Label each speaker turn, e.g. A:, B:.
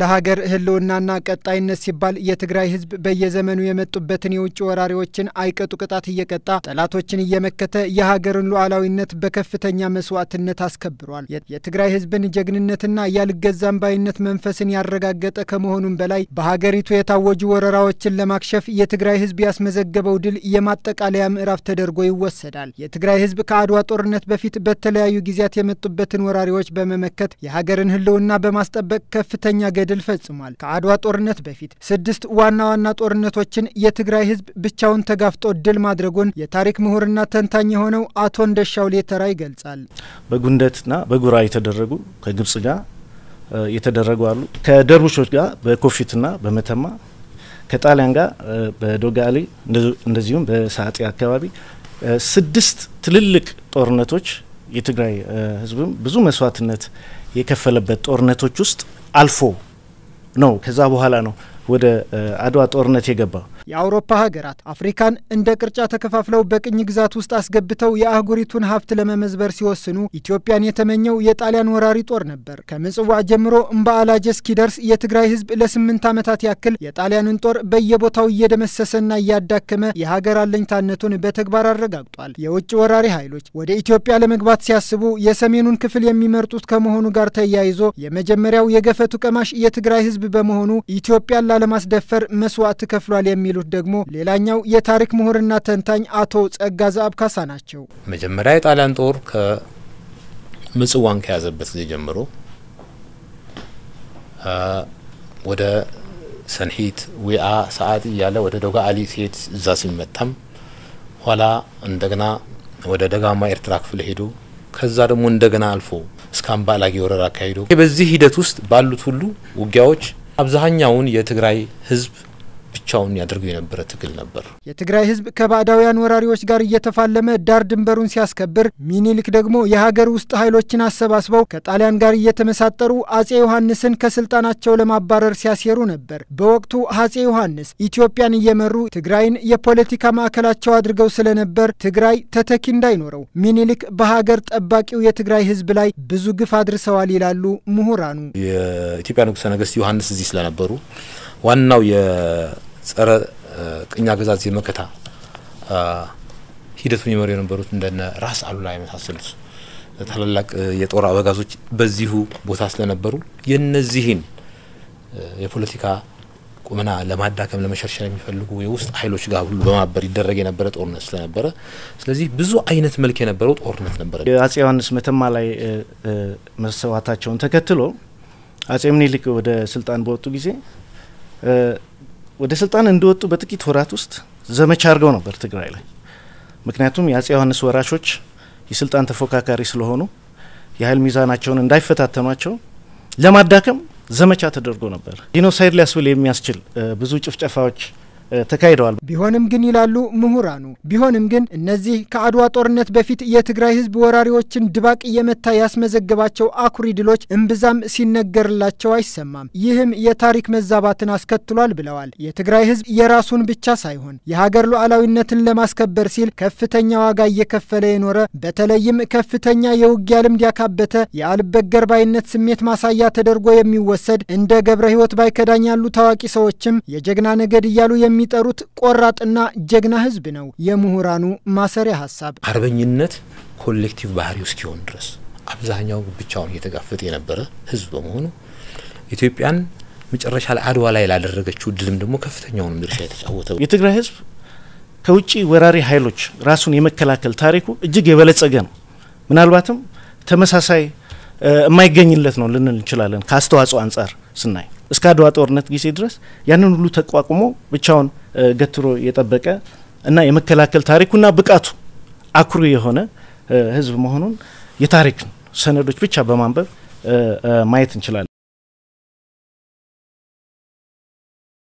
A: ለሀገር ህልውናና ቀጣይነት ሲባል የትግራይ ሕዝብ በየዘመኑ የመጡበትን የውጭ ወራሪዎችን አይቀጡ ቅጣት እየቀጣ ጠላቶችን እየመከተ የሀገርን ሉዓላዊነት በከፍተኛ መስዋዕትነት አስከብሯል። የትግራይ ህዝብን ጀግንነትና ያልገዛም ባይነት መንፈስን ያረጋገጠ ከመሆኑም በላይ በሀገሪቱ የታወጁ ወረራዎችን ለማክሸፍ የትግራይ ህዝብ ያስመዘገበው ድል የማጠቃለያ ምዕራፍ ተደርጎ ይወሰዳል። የትግራይ ህዝብ ከአድዋ ጦርነት በፊት በተለያዩ ጊዜያት የመጡበትን ወራሪዎች በመመከት የሀገርን ህልውና በማስጠበቅ ከፍተኛ ገድል ፈጽሟል። ከአድዋ ጦርነት በፊት ስድስት ዋና ዋና ጦርነቶችን የትግራይ ህዝብ ብቻውን ተጋፍጦ ድል ማድረጉን የታሪክ ምሁርና ተንታኝ የሆነው አቶ እንደሻው ሌተራ ይገልጻል።
B: በጉንደትና በጉራ የተደረጉ ከግብጽ ጋር የተደረጉ አሉ። ከደርቡሾች ጋር በኮፊትና በመተማ ከጣሊያን ጋር በዶጋሌ እንደዚሁም በሳጤ አካባቢ ስድስት ትልልቅ ጦርነቶች የትግራይ ህዝብም ብዙ መስዋዕትነት የከፈለበት ጦርነቶች ውስጥ አልፎ ነው። ከዛ በኋላ ነው ወደ አድዋ ጦርነት የገባው።
A: የአውሮፓ ሀገራት አፍሪካን እንደ ቅርጫ ተከፋፍለው በቅኝ ግዛት ውስጥ አስገብተው የአህጉሪቱን ሀብት ለመመዝበር ሲወስኑ ኢትዮጵያን የተመኘው የጣሊያን ወራሪ ጦር ነበር። ከምጽዋ ጀምሮ እምባ አላጀ እስኪደርስ የትግራይ ህዝብ ለስምንት ዓመታት ያክል የጣሊያንን ጦር በየቦታው እየደመሰሰና እያዳከመ የሀገር አለኝታነቱን በተግባር አረጋግጧል። የውጭ ወራሪ ኃይሎች ወደ ኢትዮጵያ ለመግባት ሲያስቡ የሰሜኑን ክፍል የሚመርጡት ከመሆኑ ጋር ተያይዞ የመጀመሪያው የገፈቱ ቀማሽ የትግራይ ህዝብ በመሆኑ ኢትዮጵያን ላለማስደፈር መስዋዕት ከፍሏል የሚሉ የሚሉት ደግሞ ሌላኛው የታሪክ ምሁርና ተንታኝ አቶ ጸጋ ዘአብ ካሳ ናቸው።
C: መጀመሪያ የጣሊያን ጦር ከምጽዋን ከያዘበት ጊዜ ጀምሮ ወደ ሰንሂት ዊአ ሰአት እያለ ወደ ደጋ አሊ ሲሄድ እዛ ሲመጣም ኋላ እንደገና ወደ ደጋማ ኤርትራ ክፍል ሄዶ ከዛ ደግሞ እንደገና አልፎ እስከ አምባላጌ ወረራ አካሂዶ በዚህ ሂደት ውስጥ ባሉት ሁሉ ውጊያዎች አብዛኛውን የትግራይ ህዝብ ብቻውን ያደርገው የነበረ ትግል ነበር።
A: የትግራይ ህዝብ ከባዕዳውያን ወራሪዎች ጋር እየተፋለመ ዳር ድንበሩን ሲያስከብር፣ ሚኒሊክ ደግሞ የሀገር ውስጥ ኃይሎችን አሰባስበው ከጣሊያን ጋር እየተመሳጠሩ አጼ ዮሐንስን ከስልጣናቸው ለማባረር ሲያሴሩ ነበር። በወቅቱ አጼ ዮሐንስ ኢትዮጵያን እየመሩ ትግራይን የፖለቲካ ማዕከላቸው አድርገው ስለነበር ትግራይ ተተኪ እንዳይኖረው ሚኒሊክ በሀገር ጠባቂው የትግራይ ህዝብ ላይ ብዙ ግፍ አድርሰዋል ይላሉ ምሁራኑ።
C: የኢትዮጵያ ንጉሠ ነገሥት ዮሐንስ እዚህ ስለነበሩ ዋናው የጸረ ቅኝ አገዛዝ የመከታ ሂደቱን ይመሩ የነበሩት እንደነ ራስ አሉላ የመሳሰሉት ታላላቅ የጦር አበጋዞች በዚሁ ቦታ ስለነበሩ የነዚህን የፖለቲካ ቁመና ለማዳከም ለመሸርሸር የሚፈልጉ የውስጥ ኃይሎች ጋር ሁሉ በማበር ይደረግ የነበረ ጦርነት ስለነበረ ስለዚህ ብዙ አይነት መልክ የነበረው ጦርነት ነበረ።
B: የአጼ ዮሐንስ መተማ ላይ መሰዋታቸውን ተከትሎ አጼ ምኒልክ ወደ ስልጣን በወጡ ጊዜ ወደ ስልጣን እንደወጡ በጥቂት ወራት ውስጥ ዘመቻ አድርገው ነበር ትግራይ ላይ። ምክንያቱም የአጼ ዮሐንስ ወራሾች የስልጣን ተፎካካሪ ስለሆኑ የኃይል ሚዛናቸውን እንዳይፈታተኗቸው ለማዳከም ዘመቻ ተደርጎ ነበር። ጂኖሳይድ ሊያስብል የሚያስችል ብዙ ጭፍጨፋዎች
A: ተካሂደዋል። ቢሆንም ግን ይላሉ ምሁራኑ፣ ቢሆንም ግን እነዚህ ከአድዋ ጦርነት በፊት የትግራይ ህዝብ ወራሪዎችን ድባቅ እየመታ ያስመዘገባቸው አኩሪ ድሎች እምብዛም ሲነገርላቸው አይሰማም። ይህም የታሪክ መዛባትን አስከትሏል ብለዋል። የትግራይ ህዝብ የራሱን ብቻ ሳይሆን የሀገር ሉዓላዊነትን ለማስከበር ሲል ከፍተኛ ዋጋ እየከፈለ የኖረ በተለይም ከፍተኛ የውጊያ ልምድ ያካበተ የአልበገር ባይነት ስሜት ማሳያ ተደርጎ የሚወሰድ እንደ ገብረ ህይወት ባይከዳኝ ያሉ ታዋቂ ሰዎችም የጀግና ነገድ እያሉ የሚ የሚጠሩት ቆራጥና ጀግና ህዝብ ነው የምሁራኑ ማሰሪያ ሀሳብ።
C: አርበኝነት ኮሌክቲቭ ባህሪ እስኪሆን ድረስ አብዛኛው ብቻውን እየተጋፈጠ የነበረ ህዝብ በመሆኑ
B: ኢትዮጵያን መጨረሻ ላይ አድዋ ላይ ላደረገችው ድልም ደግሞ ከፍተኛውን ድርሻ የተጫወተ የትግራይ ህዝብ ከውጭ ወራሪ ኃይሎች ራሱን የመከላከል ታሪኩ እጅግ የበለጸገ ነው። ምናልባትም ተመሳሳይ የማይገኝለት ነው ልንል እንችላለን። ከአስተዋጽኦ አንጻር ስናይ እስከ አድዋ ጦርነት ጊዜ ድረስ ያንን ሁሉ ተቋቁሞ ብቻውን ገትሮ የጠበቀ እና የመከላከል ታሪኩና ብቃቱ አኩሪ የሆነ ህዝብ መሆኑን የታሪክ ሰነዶች ብቻ በማንበብ ማየት እንችላለን።